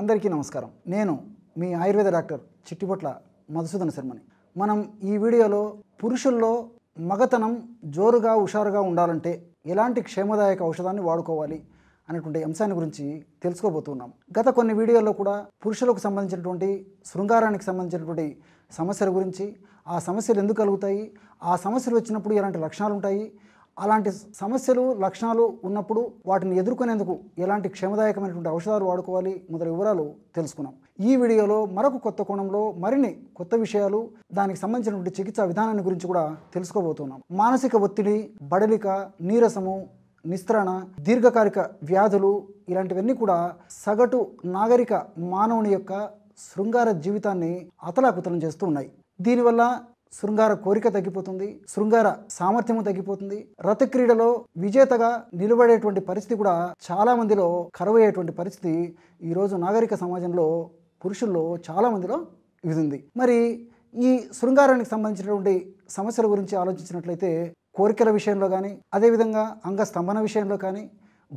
అందరికీ నమస్కారం నేను మీ ఆయుర్వేద డాక్టర్ చిట్టిపట్ల మధుసూదన శర్మని మనం ఈ వీడియోలో పురుషుల్లో మగతనం జోరుగా హుషారుగా ఉండాలంటే ఎలాంటి క్షేమదాయక ఔషధాన్ని వాడుకోవాలి అనేటువంటి అంశాన్ని గురించి తెలుసుకోబోతున్నాం గత కొన్ని వీడియోల్లో కూడా పురుషులకు సంబంధించినటువంటి శృంగారానికి సంబంధించినటువంటి సమస్యల గురించి ఆ సమస్యలు ఎందుకు కలుగుతాయి ఆ సమస్యలు వచ్చినప్పుడు ఎలాంటి లక్షణాలు ఉంటాయి అలాంటి సమస్యలు లక్షణాలు ఉన్నప్పుడు వాటిని ఎదుర్కొనేందుకు ఎలాంటి క్షేమదాయకమైనటువంటి ఔషధాలు వాడుకోవాలి మొదల వివరాలు తెలుసుకున్నాం ఈ వీడియోలో మరొక కొత్త కోణంలో మరిన్ని కొత్త విషయాలు దానికి సంబంధించినటువంటి చికిత్సా విధానాన్ని గురించి కూడా తెలుసుకోబోతున్నాం మానసిక ఒత్తిడి బడలిక నీరసము నిస్త్రణ దీర్ఘకాలిక వ్యాధులు ఇలాంటివన్నీ కూడా సగటు నాగరిక మానవుని యొక్క శృంగార జీవితాన్ని అతలాకుతలం చేస్తూ ఉన్నాయి దీనివల్ల శృంగార కోరిక తగ్గిపోతుంది శృంగార సామర్థ్యము తగ్గిపోతుంది రథ క్రీడలో విజేతగా నిలబడేటువంటి పరిస్థితి కూడా చాలా మందిలో కరువయ్యేటువంటి పరిస్థితి ఈరోజు నాగరిక సమాజంలో పురుషుల్లో చాలా మందిలో ఇది మరి ఈ శృంగారానికి సంబంధించినటువంటి సమస్యల గురించి ఆలోచించినట్లయితే కోరికల విషయంలో కానీ అదేవిధంగా అంగస్తంభన విషయంలో కానీ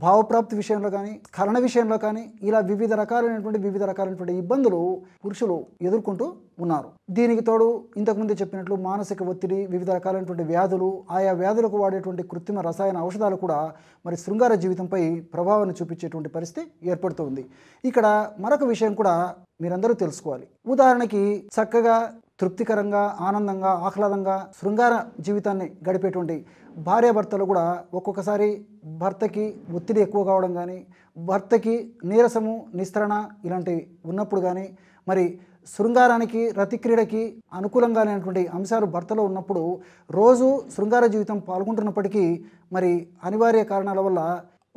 భావప్రాప్తి విషయంలో కానీ కరణ విషయంలో కానీ ఇలా వివిధ రకాలైనటువంటి వివిధ రకాలైనటువంటి ఇబ్బందులు పురుషులు ఎదుర్కొంటూ ఉన్నారు దీనికి తోడు ఇంతకుముందు చెప్పినట్లు మానసిక ఒత్తిడి వివిధ రకాలైనటువంటి వ్యాధులు ఆయా వ్యాధులకు వాడేటువంటి కృత్రిమ రసాయన ఔషధాలు కూడా మరి శృంగార జీవితంపై ప్రభావాన్ని చూపించేటువంటి పరిస్థితి ఏర్పడుతుంది ఇక్కడ మరొక విషయం కూడా మీరందరూ తెలుసుకోవాలి ఉదాహరణకి చక్కగా తృప్తికరంగా ఆనందంగా ఆహ్లాదంగా శృంగార జీవితాన్ని గడిపేటువంటి భార్యాభర్తలు కూడా ఒక్కొక్కసారి భర్తకి ఒత్తిడి ఎక్కువ కావడం కానీ భర్తకి నీరసము నిస్తరణ ఇలాంటివి ఉన్నప్పుడు కానీ మరి శృంగారానికి రతిక్రీడకి అనుకూలంగా లేనటువంటి అంశాలు భర్తలో ఉన్నప్పుడు రోజు శృంగార జీవితం పాల్గొంటున్నప్పటికీ మరి అనివార్య కారణాల వల్ల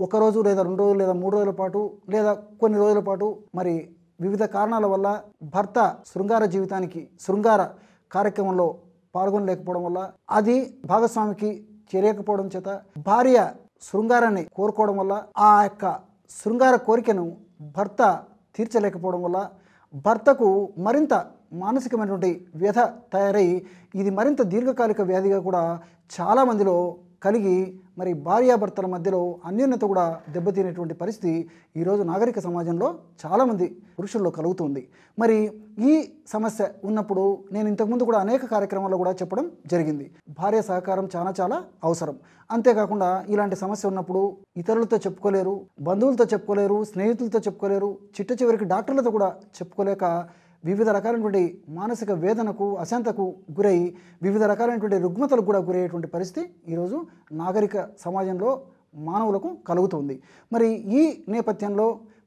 ఒక రోజు లేదా రెండు రోజులు లేదా మూడు రోజుల పాటు లేదా కొన్ని రోజుల పాటు మరి వివిధ కారణాల వల్ల భర్త శృంగార జీవితానికి శృంగార కార్యక్రమంలో పాల్గొనలేకపోవడం వల్ల అది భాగస్వామికి చేరకపోవడం చేత భార్య శృంగారాన్ని కోరుకోవడం వల్ల ఆ యొక్క శృంగార కోరికను భర్త తీర్చలేకపోవడం వల్ల భర్తకు మరింత మానసికమైనటువంటి వ్యధ తయారై ఇది మరింత దీర్ఘకాలిక వ్యాధిగా కూడా చాలామందిలో కలిగి మరి భార్యాభర్తల మధ్యలో అన్యోన్యత కూడా దెబ్బతినేటువంటి పరిస్థితి ఈరోజు నాగరిక సమాజంలో చాలామంది పురుషుల్లో కలుగుతుంది మరి ఈ సమస్య ఉన్నప్పుడు నేను ఇంతకుముందు కూడా అనేక కార్యక్రమాల్లో కూడా చెప్పడం జరిగింది భార్య సహకారం చాలా చాలా అవసరం అంతేకాకుండా ఇలాంటి సమస్య ఉన్నప్పుడు ఇతరులతో చెప్పుకోలేరు బంధువులతో చెప్పుకోలేరు స్నేహితులతో చెప్పుకోలేరు చిట్ట చివరికి డాక్టర్లతో కూడా చెప్పుకోలేక వివిధ రకాలైనటువంటి మానసిక వేదనకు అశాంతకు గురై వివిధ రకాలైనటువంటి రుగ్మతలకు కూడా గురయ్యేటువంటి పరిస్థితి ఈరోజు నాగరిక సమాజంలో మానవులకు కలుగుతుంది మరి ఈ నేపథ్యంలో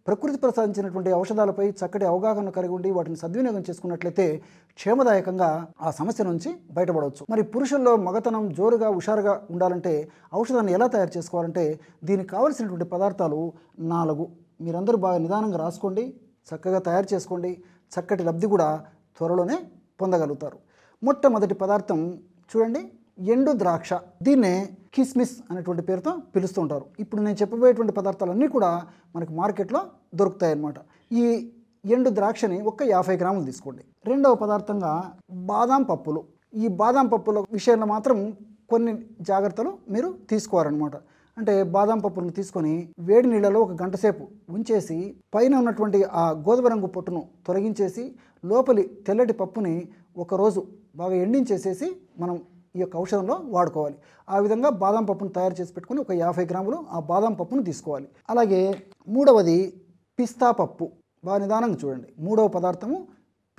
ప్రకృతి ప్రసాదించినటువంటి ఔషధాలపై చక్కటి అవగాహన కలిగి ఉండి వాటిని సద్వినియోగం చేసుకున్నట్లయితే క్షేమదాయకంగా ఆ సమస్య నుంచి బయటపడవచ్చు మరి పురుషుల్లో మగతనం జోరుగా హుషారుగా ఉండాలంటే ఔషధాన్ని ఎలా తయారు చేసుకోవాలంటే దీనికి కావలసినటువంటి పదార్థాలు నాలుగు మీరందరూ బాగా నిదానంగా రాసుకోండి చక్కగా తయారు చేసుకోండి చక్కటి లబ్ధి కూడా త్వరలోనే పొందగలుగుతారు మొట్టమొదటి పదార్థం చూడండి ఎండు ద్రాక్ష దీన్నే కిస్మిస్ అనేటువంటి పేరుతో పిలుస్తుంటారు ఇప్పుడు నేను చెప్పబోయేటువంటి పదార్థాలన్నీ కూడా మనకు మార్కెట్లో దొరుకుతాయి అన్నమాట ఈ ఎండు ద్రాక్షని ఒక యాభై గ్రాములు తీసుకోండి రెండవ పదార్థంగా బాదాం పప్పులు ఈ బాదాం పప్పుల విషయంలో మాత్రం కొన్ని జాగ్రత్తలు మీరు తీసుకోవాలన్నమాట అంటే బాదం పప్పును తీసుకొని వేడి నీళ్ళలో ఒక గంట సేపు ఉంచేసి పైన ఉన్నటువంటి ఆ గోధుమ రంగు పొట్టును తొలగించేసి లోపలి తెల్లటి పప్పుని ఒకరోజు బాగా ఎండించేసేసి మనం ఈ యొక్క ఔషధంలో వాడుకోవాలి ఆ విధంగా బాదం పప్పును తయారు చేసి పెట్టుకుని ఒక యాభై గ్రాములు ఆ బాదం పప్పును తీసుకోవాలి అలాగే మూడవది పిస్తా పప్పు బాగా నిదానంగా చూడండి మూడవ పదార్థము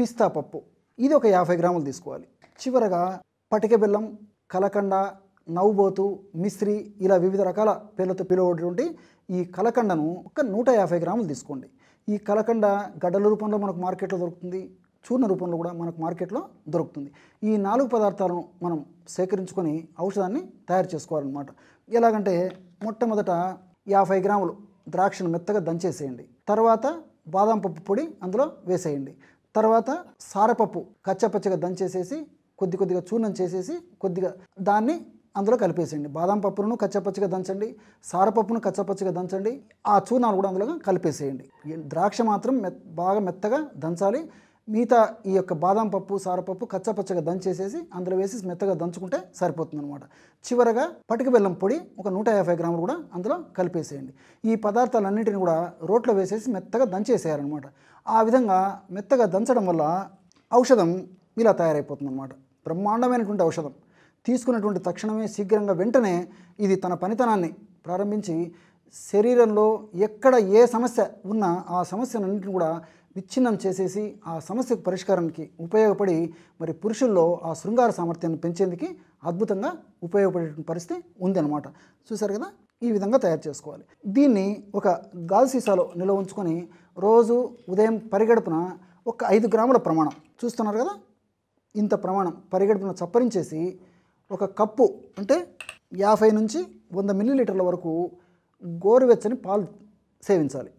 పిస్తా పప్పు ఇది ఒక యాభై గ్రాములు తీసుకోవాలి చివరగా పటిక బెల్లం కలకండ నవ్వుబోతు మిశ్రి ఇలా వివిధ రకాల పేర్లతో పిలువబడేటువంటి ఈ కలకండను ఒక నూట యాభై గ్రాములు తీసుకోండి ఈ కలకండ గడ్డల రూపంలో మనకు మార్కెట్లో దొరుకుతుంది చూర్ణ రూపంలో కూడా మనకు మార్కెట్లో దొరుకుతుంది ఈ నాలుగు పదార్థాలను మనం సేకరించుకొని ఔషధాన్ని తయారు చేసుకోవాలన్నమాట ఎలాగంటే మొట్టమొదట యాభై గ్రాములు ద్రాక్షను మెత్తగా దంచేసేయండి తర్వాత బాదం పప్పు పొడి అందులో వేసేయండి తర్వాత సారపప్పు కచ్చపచ్చగా దంచేసేసి కొద్ది కొద్దిగా చూర్ణం చేసేసి కొద్దిగా దాన్ని అందులో కలిపేసేయండి బాదం పప్పును కచ్చపచ్చగా దంచండి సారపప్పును కచ్చపచ్చిగా దంచండి ఆ చూర్ణాలు కూడా అందులో కలిపేసేయండి ద్రాక్ష మాత్రం మె బాగా మెత్తగా దంచాలి మిగతా ఈ యొక్క బాదం పప్పు సారపప్పు కచ్చపచ్చగా దంచేసేసి అందులో వేసి మెత్తగా దంచుకుంటే సరిపోతుంది అనమాట చివరగా పటిక బెల్లం పొడి ఒక నూట యాభై గ్రాములు కూడా అందులో కలిపేసేయండి ఈ పదార్థాలన్నింటిని కూడా రోట్లో వేసేసి మెత్తగా దంచేసేయాలన్నమాట ఆ విధంగా మెత్తగా దంచడం వల్ల ఔషధం ఇలా తయారైపోతుంది అనమాట బ్రహ్మాండమైనటువంటి ఔషధం తీసుకున్నటువంటి తక్షణమే శీఘ్రంగా వెంటనే ఇది తన పనితనాన్ని ప్రారంభించి శరీరంలో ఎక్కడ ఏ సమస్య ఉన్నా ఆ సమస్యలన్నింటిని కూడా విచ్ఛిన్నం చేసేసి ఆ సమస్యకు పరిష్కారానికి ఉపయోగపడి మరి పురుషుల్లో ఆ శృంగార సామర్థ్యాన్ని పెంచేందుకు అద్భుతంగా ఉపయోగపడే పరిస్థితి ఉందన్నమాట చూశారు కదా ఈ విధంగా తయారు చేసుకోవాలి దీన్ని ఒక గాజు సీసాలో నిల్వ ఉంచుకొని రోజు ఉదయం పరిగడుపున ఒక ఐదు గ్రాముల ప్రమాణం చూస్తున్నారు కదా ఇంత ప్రమాణం పరిగడుపున చప్పరించేసి ఒక కప్పు అంటే యాభై నుంచి వంద మిల్లీలీటర్ల వరకు గోరువెచ్చని పాలు సేవించాలి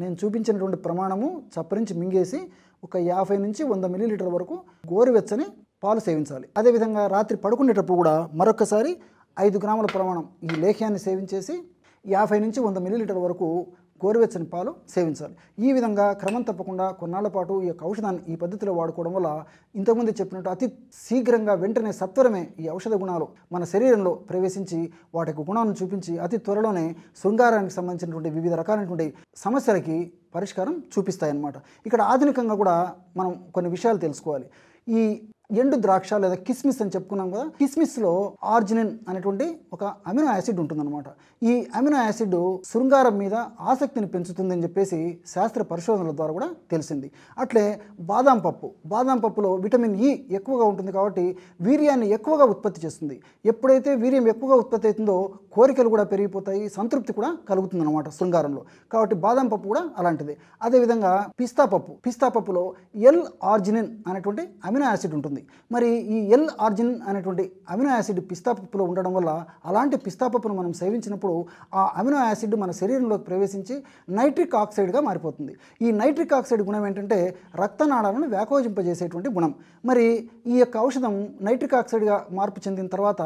నేను చూపించినటువంటి ప్రమాణము చప్పరించి మింగేసి ఒక యాభై నుంచి వంద మిల్లీలీటర్ల వరకు గోరువెచ్చని పాలు సేవించాలి అదేవిధంగా రాత్రి పడుకునేటప్పుడు కూడా మరొకసారి ఐదు గ్రాముల ప్రమాణం ఈ లేఖ్యాన్ని సేవించేసి యాభై నుంచి వంద మిల్లీలీటర్ల వరకు గోరువెచ్చని పాలు సేవించాలి ఈ విధంగా క్రమం తప్పకుండా కొన్నాళ్ల పాటు ఈ యొక్క ఔషధాన్ని ఈ పద్ధతిలో వాడుకోవడం వల్ల ఇంతకుముందు చెప్పినట్టు అతి శీఘ్రంగా వెంటనే సత్వరమే ఈ ఔషధ గుణాలు మన శరీరంలో ప్రవేశించి వాటికి గుణాలను చూపించి అతి త్వరలోనే శృంగారానికి సంబంధించినటువంటి వివిధ రకాలైనటువంటి సమస్యలకి పరిష్కారం చూపిస్తాయన్నమాట ఇక్కడ ఆధునికంగా కూడా మనం కొన్ని విషయాలు తెలుసుకోవాలి ఈ ఎండు ద్రాక్ష లేదా కిస్మిస్ అని చెప్పుకున్నాం కదా కిస్మిస్లో ఆర్జినిన్ అనేటువంటి ఒక అమినో యాసిడ్ ఉంటుందన్నమాట ఈ అమినో యాసిడ్ శృంగారం మీద ఆసక్తిని పెంచుతుందని చెప్పేసి శాస్త్ర పరిశోధనల ద్వారా కూడా తెలిసింది అట్లే బాదాం పప్పు బాదాం పప్పులో విటమిన్ ఈ e ఎక్కువగా ఉంటుంది కాబట్టి వీర్యాన్ని ఎక్కువగా ఉత్పత్తి చేస్తుంది ఎప్పుడైతే వీర్యం ఎక్కువగా ఉత్పత్తి అవుతుందో కోరికలు కూడా పెరిగిపోతాయి సంతృప్తి కూడా కలుగుతుంది అనమాట శృంగారంలో కాబట్టి బాదం పప్పు కూడా అలాంటిది అదేవిధంగా పిస్తా పప్పు పిస్తా పప్పులో ఎల్ ఆర్జినిన్ అనేటువంటి అమినో యాసిడ్ ఉంటుంది మరి ఈ ఎల్ ఆర్జినిన్ అనేటువంటి అమినో యాసిడ్ పిస్తా పప్పులో ఉండడం వల్ల అలాంటి పిస్తా పప్పును మనం సేవించినప్పుడు ఆ అమినో యాసిడ్ మన శరీరంలోకి ప్రవేశించి నైట్రిక్ ఆక్సైడ్గా మారిపోతుంది ఈ నైట్రిక్ ఆక్సైడ్ గుణం ఏంటంటే రక్తనాళాలను వ్యాకోజింపజేసేటువంటి గుణం మరి ఈ యొక్క ఔషధం నైట్రిక్ ఆక్సైడ్గా మార్పు చెందిన తర్వాత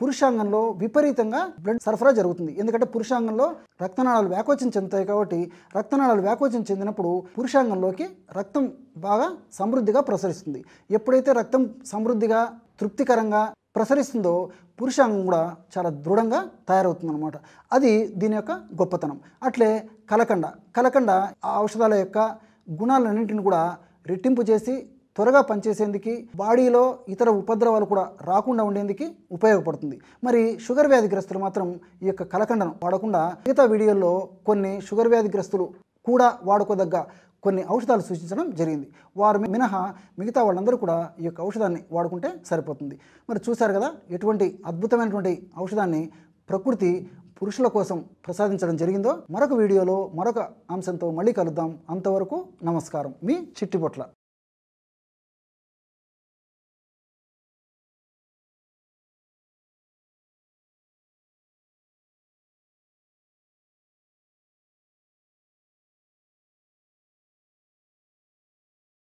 పురుషాంగంలో విపరీతంగా బ్లడ్ సరఫరా జరుగుతుంది ఎందుకంటే పురుషాంగంలో రక్తనాళాలు వ్యాకోచం చెందుతాయి కాబట్టి రక్తనాళాలు వ్యాకోచం చెందినప్పుడు పురుషాంగంలోకి రక్తం బాగా సమృద్ధిగా ప్రసరిస్తుంది ఎప్పుడైతే రక్తం సమృద్ధిగా తృప్తికరంగా ప్రసరిస్తుందో పురుషాంగం కూడా చాలా దృఢంగా అనమాట అది దీని యొక్క గొప్పతనం అట్లే కలకండ కలకండ ఆ ఔషధాల యొక్క గుణాలన్నింటిని కూడా రెట్టింపు చేసి త్వరగా పనిచేసేందుకు బాడీలో ఇతర ఉపద్రవాలు కూడా రాకుండా ఉండేందుకు ఉపయోగపడుతుంది మరి షుగర్ వ్యాధిగ్రస్తులు మాత్రం ఈ యొక్క కలకండను వాడకుండా మిగతా వీడియోల్లో కొన్ని షుగర్ వ్యాధిగ్రస్తులు కూడా వాడుకోదగ్గ కొన్ని ఔషధాలు సూచించడం జరిగింది వారు మినహా మిగతా వాళ్ళందరూ కూడా ఈ యొక్క ఔషధాన్ని వాడుకుంటే సరిపోతుంది మరి చూశారు కదా ఎటువంటి అద్భుతమైనటువంటి ఔషధాన్ని ప్రకృతి పురుషుల కోసం ప్రసాదించడం జరిగిందో మరొక వీడియోలో మరొక అంశంతో మళ్ళీ కలుద్దాం అంతవరకు నమస్కారం మీ చిట్టిపొట్ల